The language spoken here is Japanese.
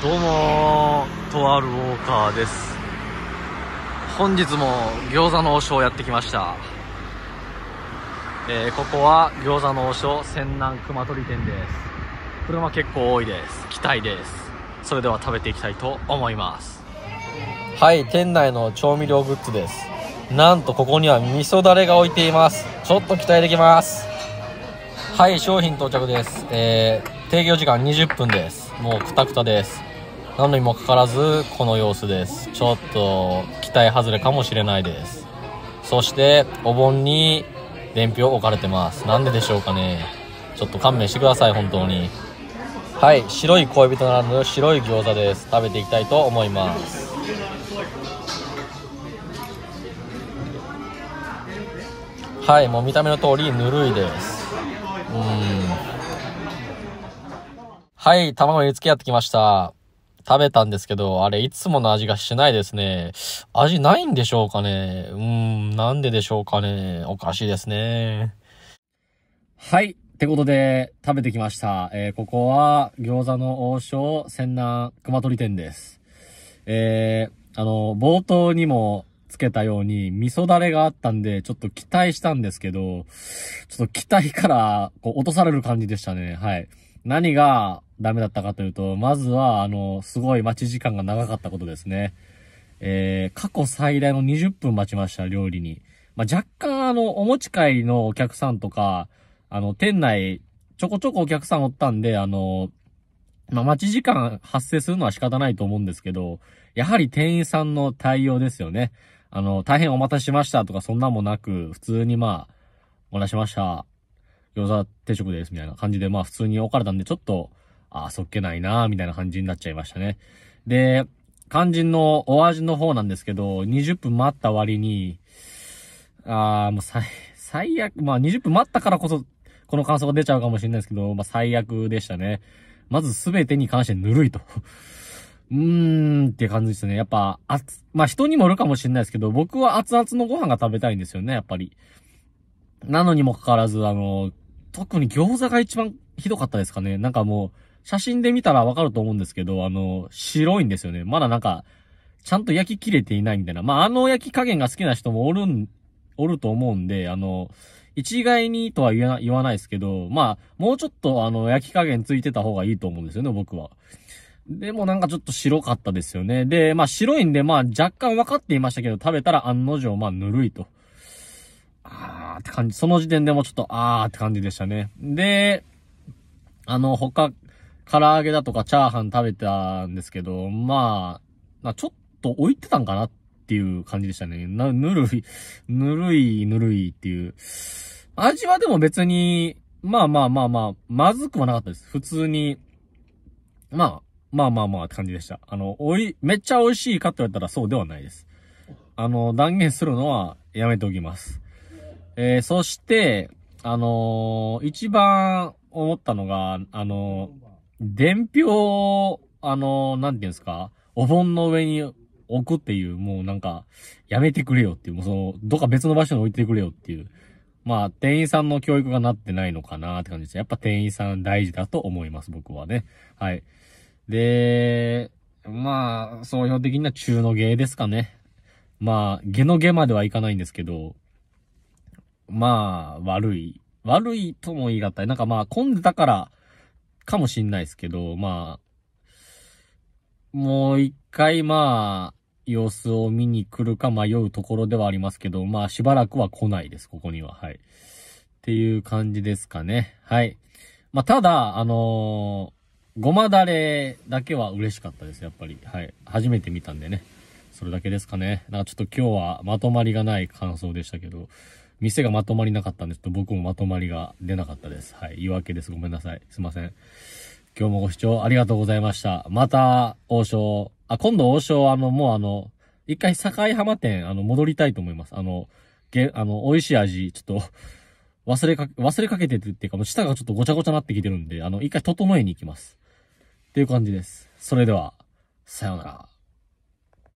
どうもとあるウォーカーです本日も餃子の王将をやってきました、えー、ここは餃子の王将泉南熊取店です車結構多いです期待ですそれでは食べていきたいと思いますはい店内の調味料グッズですなんとここには味噌だれが置いていますちょっと期待できますはい商品到着ですえー、提供時間20分ですもうくたくたです何のにもかかわらずこの様子ですちょっと期待外れかもしれないですそしてお盆に伝票置かれてますなんででしょうかねちょっと勘弁してください本当にはい白い恋人ならぬ白い餃子です食べていきたいと思いますはいもう見た目の通りぬるいですうんはい卵に付き合ってきました食べたんですけど、あれ、いつもの味がしないですね。味ないんでしょうかね。うーん、なんででしょうかね。おかしいですね。はい。ってことで、食べてきました。えー、ここは、餃子の王将、仙南、熊取店です。えー、あの、冒頭にもつけたように、味噌だれがあったんで、ちょっと期待したんですけど、ちょっと期待から、こう、落とされる感じでしたね。はい。何が、ダメだったかというと、まずは、あの、すごい待ち時間が長かったことですね。えー、過去最大の20分待ちました、料理に。まあ、若干、あの、お持ち帰りのお客さんとか、あの、店内、ちょこちょこお客さんおったんで、あの、まあ、待ち時間発生するのは仕方ないと思うんですけど、やはり店員さんの対応ですよね。あの、大変お待たせしましたとかそんなんもなく、普通にまあ、お待たせしました。餃子定食ですみたいな感じで、まあ普通に置かれたんで、ちょっと、あそっけないなみたいな感じになっちゃいましたね。で、肝心のお味の方なんですけど、20分待った割に、あーもう最、最悪、まあ20分待ったからこそ、この感想が出ちゃうかもしれないですけど、まあ最悪でしたね。まず全てに関してぬるいと。うーんって感じですね。やっぱ、あつ、まあ、人にもよるかもしれないですけど、僕は熱々のご飯が食べたいんですよね、やっぱり。なのにもかかわらず、あの、特に餃子が一番ひどかったですかね。なんかもう、写真で見たらわかると思うんですけど、あの、白いんですよね。まだなんか、ちゃんと焼き切れていないみたいな。まあ、あの焼き加減が好きな人もおるん、おると思うんで、あの、一概にとは言わ言わないですけど、まあ、もうちょっとあの、焼き加減ついてた方がいいと思うんですよね、僕は。でもなんかちょっと白かったですよね。で、まあ白いんで、まあ若干分かっていましたけど、食べたら案の定、まあぬるいと。あーって感じ。その時点でもちょっと、あーって感じでしたね。で、あの、他唐揚げだとかチャーハン食べたんですけど、まあ、ちょっと置いてたんかなっていう感じでしたね。な、ぬるい、ぬるい、ぬるいっていう。味はでも別に、まあまあまあまあ、まずくはなかったです。普通に、まあ、まあまあまあって感じでした。あの、おい、めっちゃ美味しいかって言われたらそうではないです。あの、断言するのはやめておきます。えー、そして、あのー、一番思ったのが、あのー伝票あの、なんていうんですか、お盆の上に置くっていう、もうなんか、やめてくれよっていう、もうその、どっか別の場所に置いてくれよっていう。まあ、店員さんの教育がなってないのかなって感じです。やっぱ店員さん大事だと思います、僕はね。はい。で、まあ、総評的には中の芸ですかね。まあ、下の下まではいかないんですけど、まあ、悪い。悪いとも言い難い。なんかまあ、混んでたから、かもしんないですけど、まあ、もう一回まあ、様子を見に来るか迷うところではありますけど、まあしばらくは来ないです、ここには。はい。っていう感じですかね。はい。まあただ、あのー、ごまだれだけは嬉しかったです、やっぱり。はい。初めて見たんでね。それだけですかね。なんかちょっと今日はまとまりがない感想でしたけど、店がまとまりなかったんですと、僕もまとまりが出なかったです。はい。言い訳です。ごめんなさい。すいません。今日もご視聴ありがとうございました。また、王将、あ、今度王将、あの、もうあの、一回境浜店、あの、戻りたいと思います。あの、げ、あの、美味しい味、ちょっと、忘れかけ、忘れかけてるっていうか、もう舌がちょっとごちゃごちゃなってきてるんで、あの、一回整えに行きます。っていう感じです。それでは、さようなら。